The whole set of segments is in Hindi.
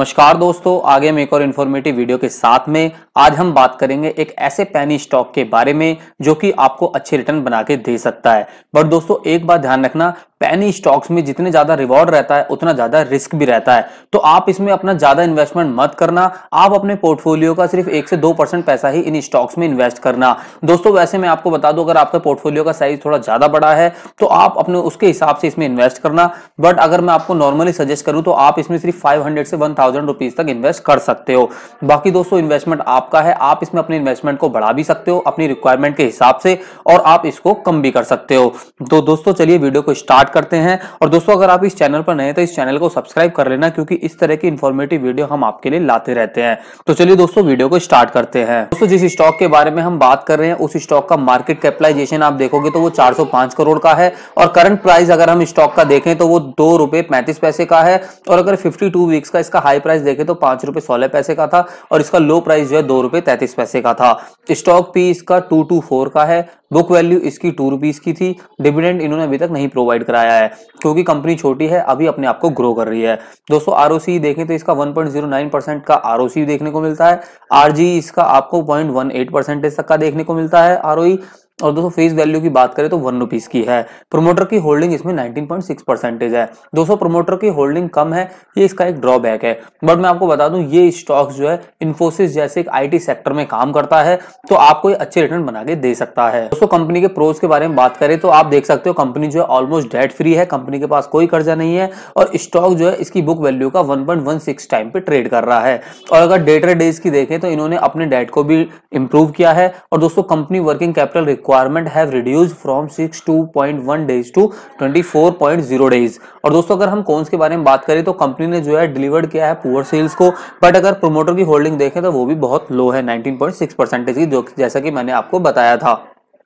नमस्कार दोस्तों आगे में एक और इन्फॉर्मेटिव वीडियो के साथ में आज हम बात करेंगे एक ऐसे पैनी स्टॉक के बारे में जो कि आपको अच्छे रिटर्न बना के दे सकता है बट दोस्तों एक बात ध्यान रखना पैनी स्टॉक्स में जितने ज्यादा रिवॉर्ड रहता है उतना ज्यादा रिस्क भी रहता है तो आप इसमें अपना ज्यादा इन्वेस्टमेंट मत करना आप अपने पोर्टफोलियो का सिर्फ एक से दो परसेंट पैसा ही इन स्टॉक्स में इन्वेस्ट करना दोस्तों वैसे मैं आपको बता दूं अगर आपका पोर्टफोलियो का साइज थोड़ा ज्यादा बड़ा है तो आप अपने उसके हिसाब से इसमें इन्वेस्ट करना बट अगर मैं आपको नॉर्मली सजेस्ट करूं तो आप इसमें सिर्फ फाइव से वन थाउजेंड तक इन्वेस्ट कर सकते हो बाकी दोस्तों इन्वेस्टमेंट आपका है आप इसमें अपने इन्वेस्टमेंट को बढ़ा भी सकते हो अपनी रिक्वायरमेंट के हिसाब से और आप इसको कम भी कर सकते हो तो दोस्तों चलिए वीडियो को स्टार्ट करते हैं और दोस्तों अगर आप इस चैनल पर नए तो इस चैनल को सब्सक्राइब कर लेना क्योंकि इस तरह की इन्फॉर्मेटिव वीडियो हम आपके लिए लाते रहते हैं तो चलिए दोस्तों वीडियो को स्टार्ट करते हैं दोस्तों जिस स्टॉक के बारे में हम बात कर रहे हैं उस स्टॉक का मार्केट कैपिटाइजेशन आप देखोगे तो वो चार करोड़ का है और करंट प्राइस अगर हम स्टॉक का देखें तो वो दो पैसे का है और अगर फिफ्टी वीक्स का इसका हाई प्राइस देखें तो पांच पैसे का था और इसका लो प्राइस जो है दो पैसे का था स्टॉक पी इसका टू का है बुक वैल्यू इसकी टू रुपीज की थी डिविडेंड इन्होंने अभी तक नहीं प्रोवाइड कराया है क्योंकि कंपनी छोटी है अभी अपने आप को ग्रो कर रही है दोस्तों आर देखें तो इसका 1.09 परसेंट का आर देखने को मिलता है आर इसका आपको पॉइंट वन परसेंटेज तक का देखने को मिलता है आर और दोस्तों फेस वैल्यू की बात करें तो वन रुपीज की है प्रोमोटर की होल्डिंग इसमें 19.6 परसेंटेज है दोस्तों प्रोमोटर की होल्डिंग कम है ये इसका एक ड्रॉबैक है बट मैं आपको बता दूं ये स्टॉक जो है इन्फोसिस जैसे एक आईटी सेक्टर में काम करता है तो आपको ये अच्छे रिटर्न बना के दे सकता है दोस्तों कंपनी के प्रोज के बारे में बात करें तो आप देख सकते हो कंपनी जो है ऑलमोस्ट डेट फ्री है कंपनी के पास कोई कर्जा नहीं है और स्टॉक जो है इसकी बुक वैल्यू का वन टाइम पे ट्रेड कर रहा है और अगर डेटर डेज की देखें तो इन्होंने अपने डेट को भी इंप्रूव किया है और दोस्तों company working capital requirement have reduce from one days to zero days और दोस्तों अगर हम कॉन्स के बारे में बात करें तो कंपनी ने जो है डिलीवर्ड किया है पुअर सेल्स को बट अगर प्रोमोटर की होल्डिंग देखें तो वो भी बहुत लो है सिक्स परसेंटेज की जो जैसा कि मैंने आपको बताया था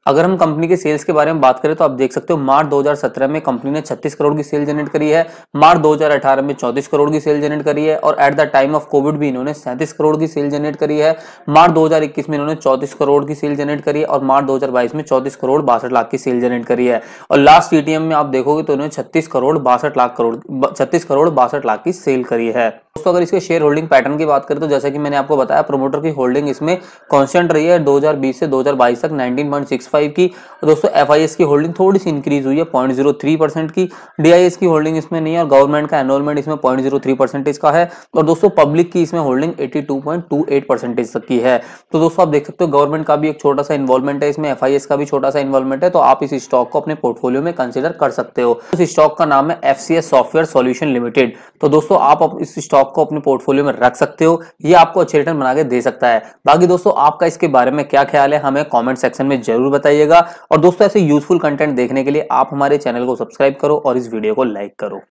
अगर हम कंपनी के सेल्स के बारे में बात करें तो आप देख सकते हो मार्च 2017 में कंपनी ने 36 करोड़ की सेल जनरेट करी है मार्च 2018 में 34 करोड़ की सेल जनरेट करी है और at the time of COVID भी इन्होंने सैंतीस करोड़ की सेल जनरेट करी है मार्च 2021 में इन्होंने चौतीस करोड़ की सेल जनरेट करी है और मार्च दो में चौतीस करोड़ बासठ लाख की सेल जनरेट करी है और लास्ट ईटीएम में आप देखोगे तो इन्होंने छत्तीस करोड़ बासठ लाख करोड़ छत्तीस करोड़ बासठ लाख की सेल करी है दोस्तों अगर इसके शेयर होल्डिंग पैटर्न की बात करें तो जैसे कि मैंने आपको बताया प्रोमोटर की होल्डिंग इसमें कॉन्स्टेंट रही है 2020 से 2022 तक 19.65 की दोस्तों एफ की होल्डिंग थोड़ी सी इंक्रीज हुई है थ्री परसेंट की डीआईएस की होल्डिंग इसमें नहीं है और गवर्नमेंट का एनरोलमेंट इसमें पॉइंट का है और दोस्तों पब्लिक की इसमें होल्डिंग 82.28 परसेंटेज तक की है तो दोस्तों आप देख सकते हो गवर्नमेंट का भी एक छोटा सा इन्वॉल्वमेंट है इसमें एफ का भी छोटा सा इन्वॉल्वमेंट है तो आप इस स्टॉक को अपने पोर्टफोलियो में कंसिडर कर सकते हो इस स्टॉक का नाम है एफ सॉफ्टवेयर सोल्यूशन लिमिटेड तो दोस्तों आप इस स्टॉक स्टॉक को अपने पोर्टफोलियो में रख सकते हो ये आपको अच्छे रिटर्न बना के दे सकता है बाकी दोस्तों आपका इसके बारे में क्या ख्याल है हमें कॉमेंट सेक्शन में जरूर बताइएगा और दोस्तों ऐसे यूजफुल कंटेंट देखने के लिए आप हमारे चैनल को सब्सक्राइब करो और इस वीडियो को लाइक करो